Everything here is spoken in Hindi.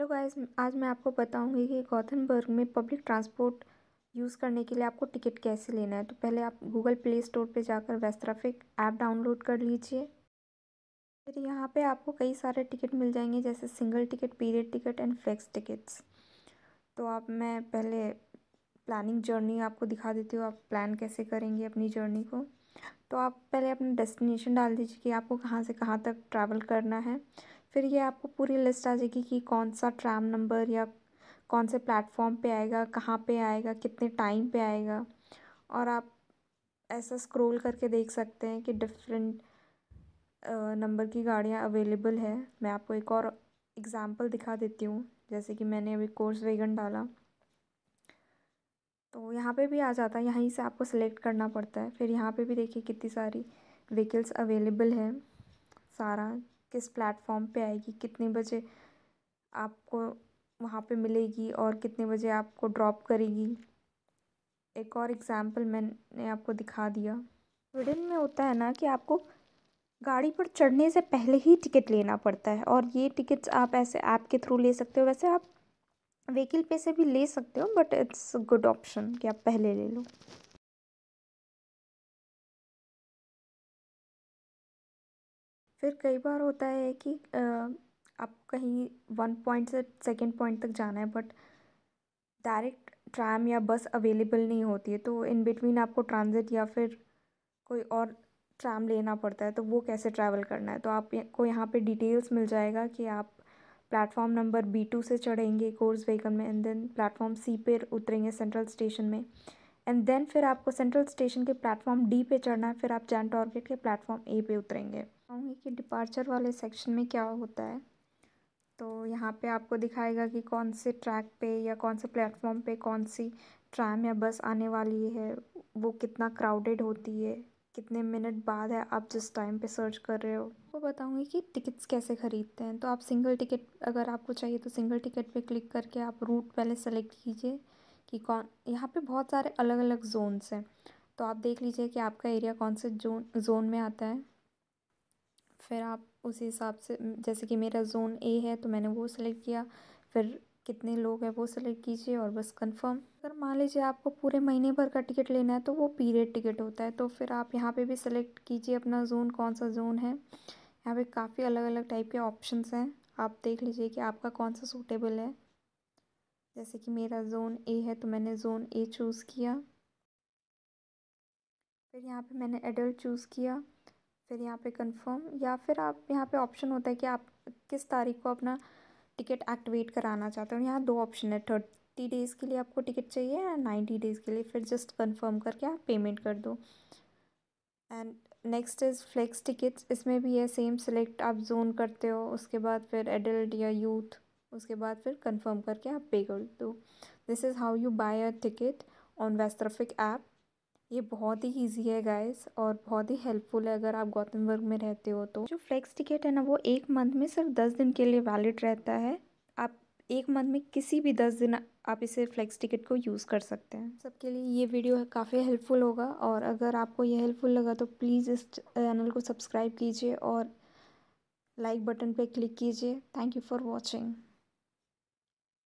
हेलो गाइस आज मैं आपको बताऊंगी कि गौतमबर्ग में पब्लिक ट्रांसपोर्ट यूज़ करने के लिए आपको टिकट कैसे लेना है तो पहले आप गूगल प्ले स्टोर पे जाकर वेस्ट्राफिक ऐप डाउनलोड कर लीजिए फिर यहाँ पे आपको कई सारे टिकट मिल जाएंगे जैसे single ticket period ticket and flex tickets तो आप मैं पहले प्लानिंग जर्नी आपको दिखा देती हूँ आप प्लान कैसे करेंगे अपनी जर्नी को तो आप पहले अपना डेस्टिनेशन डाल दीजिए कि आपको कहाँ से कहाँ तक ट्रैवल करना है फिर ये आपको पूरी लिस्ट आ जाएगी कि कौन सा ट्रैम नंबर या कौन से प्लेटफॉर्म पे आएगा कहाँ पे आएगा कितने टाइम पे आएगा और आप ऐसा स्क्रॉल करके देख सकते हैं कि डिफरेंट नंबर की गाड़ियाँ अवेलेबल है मैं आपको एक और एग्ज़ाम्पल दिखा देती हूँ जैसे कि मैंने अभी कोर्स वेगन डाला तो यहाँ पे भी आ जाता है यहीं से आपको सिलेक्ट करना पड़ता है फिर यहाँ पे भी देखिए कितनी सारी व्हीकल्स अवेलेबल है सारा किस प्लेटफॉर्म पे आएगी कितने बजे आपको वहाँ पे मिलेगी और कितने बजे आपको ड्रॉप करेगी एक और एग्ज़ाम्पल मैंने आपको दिखा दिया स्वीडन में होता है ना कि आपको गाड़ी पर चढ़ने से पहले ही टिकट लेना पड़ता है और ये टिकट्स आप ऐसे ऐप के थ्रू ले सकते हो वैसे आप व्हीकल पे से भी ले सकते हो बट इट्स गुड ऑप्शन कि आप पहले ले लो फिर कई बार होता है कि आप कहीं वन पॉइंट से सेकेंड पॉइंट तक जाना है बट डायरेक्ट ट्रैम या बस अवेलेबल नहीं होती है तो इन बिटवीन आपको ट्रांज़िट या फिर कोई और ट्रैम लेना पड़ता है तो वो कैसे ट्रैवल करना है तो आपको यहाँ पे डिटेल्स मिल जाएगा कि आप प्लेटफॉर्म नंबर बी टू से चढ़ेंगे कोर्स व्हीकल में एंड देन प्लेटफॉर्म सी पर उतरेंगे सेंट्रल स्टेशन में एंड देन फिर आपको सेंट्रल स्टेशन के प्लेटफॉर्म डी पे चढ़ना है फिर आप जैन टॉर्गेट के प्लेटफॉर्म ए पे उतरेंगे बताऊँगी कि डिपार्चर वाले सेक्शन में क्या होता है तो यहाँ पे आपको दिखाएगा कि कौन से ट्रैक पे या कौन से प्लेटफॉर्म पे कौन सी ट्रैम या बस आने वाली है वो कितना क्राउडेड होती है कितने मिनट बाद है आप जिस टाइम पे सर्च कर रहे हो वो बताऊँगी कि टिकट्स कैसे ख़रीदते हैं तो आप सिंगल टिकट अगर आपको चाहिए तो सिंगल टिकट पे क्लिक करके आप रूट पहले सेलेक्ट कीजिए कि कौन यहाँ पे बहुत सारे अलग अलग जोन्स हैं तो आप देख लीजिए कि आपका एरिया कौन से जोन जोन में आता है फिर आप उसी हिसाब से जैसे कि मेरा जोन ए है तो मैंने वो सिलेक्ट किया फिर कितने लोग हैं वो सिलेक्ट कीजिए और बस कंफर्म अगर मान लीजिए आपको पूरे महीने भर का टिकट लेना है तो वो पीरियड टिकट होता है तो फिर आप यहाँ पे भी सिलेक्ट कीजिए अपना जोन कौन सा जोन है यहाँ पे काफ़ी अलग अलग टाइप के ऑप्शंस हैं आप देख लीजिए कि आपका कौन सा सूटेबल है जैसे कि मेरा जोन ए है तो मैंने जोन ए चूज़ किया फिर यहाँ पे मैंने एडल्ट चूज़ किया फिर यहाँ पे कंफर्म या फिर आप यहाँ पे ऑप्शन होता है कि आप किस तारीख को अपना टिकट एक्टिवेट कराना चाहते हो यहाँ दो ऑप्शन है थर्टी डेज़ के लिए आपको टिकट चाहिए या नाइन्टी डेज़ के लिए फिर जस्ट कंफर्म करके आप पेमेंट कर दो and next is flex tickets इसमें भी है सेम सिलेक्ट आप जोन करते हो उसके बाद फिर एडल्ट या यूथ उसके बाद फिर कंफर्म करके आप पे कर दो this is how you buy a ticket on Västtrafik app ये बहुत ही ईजी है गाइस और बहुत ही हेल्पफुल है अगर आप गौतम वर्ग में रहते हो तो जो फ्लेक्स टिकट है ना वो एक मंथ में सिर्फ दस दिन के लिए वैलिड रहता है आप एक मंथ में किसी भी दस दिन आप इसे फ्लेक्स टिकट को यूज़ कर सकते हैं सबके लिए ये वीडियो काफ़ी हेल्पफुल होगा और अगर आपको ये हेल्पफुल लगा तो प्लीज़ इस चैनल को सब्सक्राइब कीजिए और लाइक बटन पर क्लिक कीजिए थैंक यू फॉर वॉचिंग